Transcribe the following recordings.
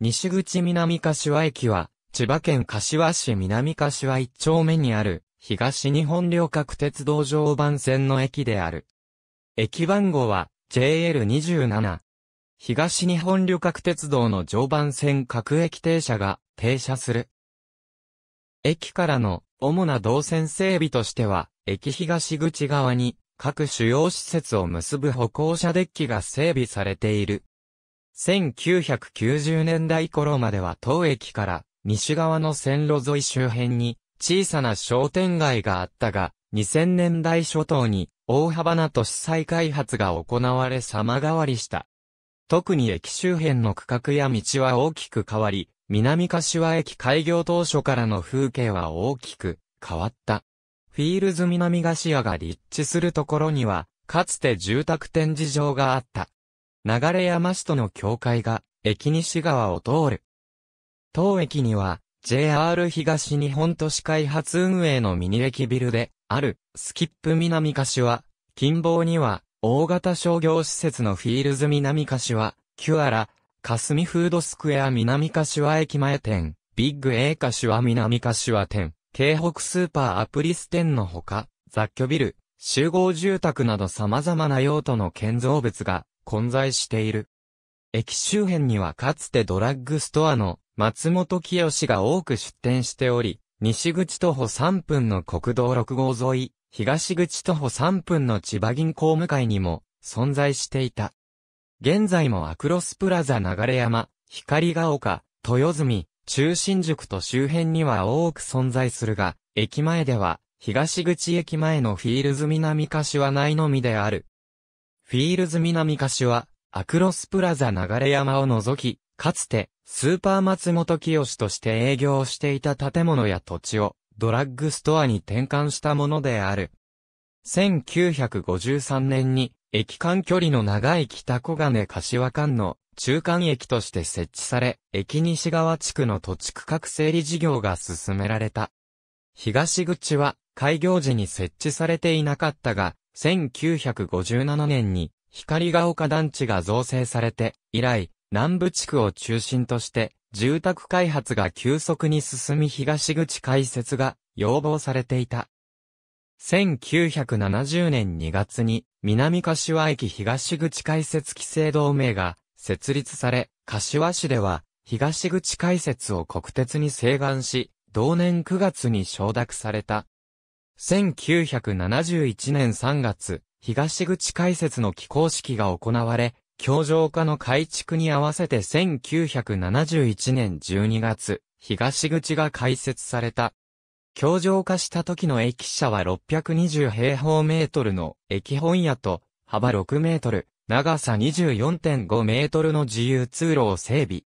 西口南柏駅は、千葉県柏市南柏一丁目にある、東日本旅客鉄道常磐線の駅である。駅番号は JL27。東日本旅客鉄道の常磐線各駅停車が停車する。駅からの主な動線整備としては、駅東口側に各主要施設を結ぶ歩行者デッキが整備されている。1990年代頃までは当駅から西側の線路沿い周辺に小さな商店街があったが、2000年代初頭に大幅な都市再開発が行われ様変わりした。特に駅周辺の区画や道は大きく変わり、南柏駅開業当初からの風景は大きく変わった。フィールズ南柏が立地するところには、かつて住宅展示場があった。流山市との境界が、駅西川を通る。当駅には、JR 東日本都市開発運営のミニ駅ビルで、ある、スキップ南柏、近傍には、大型商業施設のフィールズ南柏、キュアラ、霞フードスクエア南柏駅前店、ビッグ A 柏南柏店、京北スーパーアプリス店のほか、雑居ビル、集合住宅など様々な用途の建造物が混在している。駅周辺にはかつてドラッグストアの松本清が多く出店しており、西口徒歩3分の国道6号沿い、東口徒歩3分の千葉銀行向かいにも存在していた。現在もアクロスプラザ流山、光が丘、豊住、中心塾と周辺には多く存在するが、駅前では、東口駅前のフィールズ南柏内のみである、フィールズ南柏、アクロスプラザ流山を除き、かつて、スーパー松本清として営業していた建物や土地を、ドラッグストアに転換したものである。1953年に、駅間距離の長い北小金柏間の中間駅として設置され、駅西側地区の土地区画整理事業が進められた。東口は、開業時に設置されていなかったが、1957年に光が丘団地が造成されて以来、南部地区を中心として住宅開発が急速に進み東口開設が要望されていた。1970年2月に南柏駅東口開設規制同盟が設立され、柏市では東口開設を国鉄に請願し、同年9月に承諾された1971年3月、東口開設の起工式が行われ、教場化の改築に合わせて1971年12月、東口が開設された。教場化した時の駅舎は620平方メートルの駅本屋と幅6メートル、長さ24.5メートルの自由通路を整備。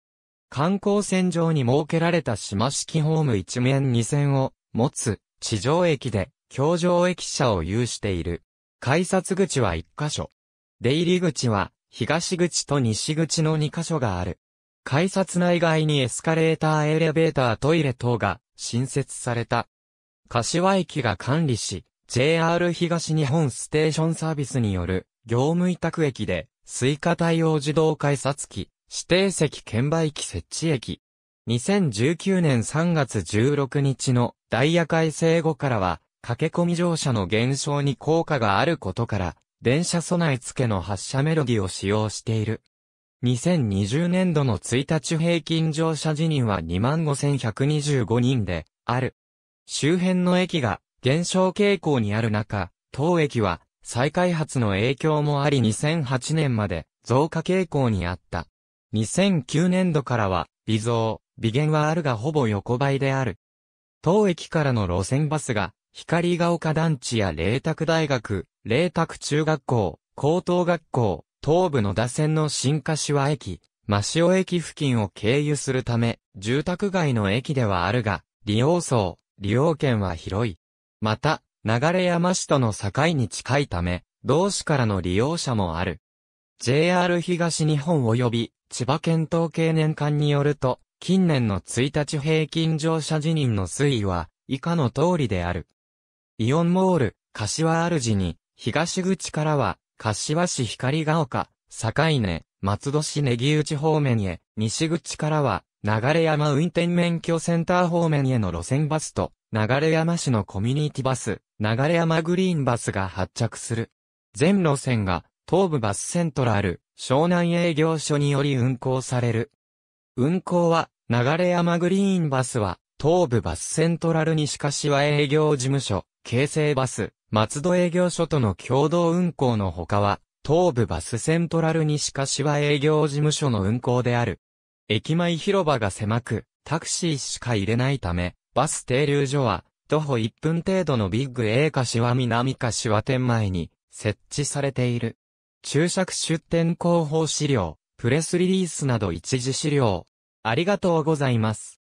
観光船上に設けられた島式ホーム一面2線を持つ地上駅で橋上駅舎を有している。改札口は1箇所。出入り口は東口と西口の2箇所がある。改札内外にエスカレーター、エレベーター、トイレ等が新設された。柏駅が管理し、JR 東日本ステーションサービスによる業務委託駅で、スイカ対応自動改札機、指定席券売機設置駅。2019年3月16日のダイヤ改正後からは、駆け込み乗車の減少に効果があることから、電車備え付けの発車メロディを使用している。2020年度の1日平均乗車時には25,125人で、ある。周辺の駅が減少傾向にある中、当駅は再開発の影響もあり2008年まで増加傾向にあった。2009年度からは微増、微減はあるがほぼ横ばいである。当駅からの路線バスが光が丘団地や麗卓大学、麗卓中学校、高等学校、東部野田線の新柏駅、真塩駅付近を経由するため、住宅街の駅ではあるが、利用層、利用圏は広い。また、流山市との境に近いため、同市からの利用者もある。JR 東日本及び千葉県統計年間によると、近年の1日平均乗車辞任の推移は以下の通りである。イオンモール、柏主に、東口からは、柏市光が丘、境根、松戸市根木内方面へ、西口からは、流山運転免許センター方面への路線バスと、流山市のコミュニティバス、流山グリーンバスが発着する。全路線が、東部バスセントラル、湘南営業所により運行される。運行は、流山グリーンバスは、東部バスセントラル西柏営業事務所、京成バス、松戸営業所との共同運行のほかは、東武バスセントラル西柏営業事務所の運行である。駅前広場が狭く、タクシーしか入れないため、バス停留所は、徒歩1分程度のビッグ A 柏南柏店前に設置されている。注釈出店広報資料、プレスリリースなど一時資料。ありがとうございます。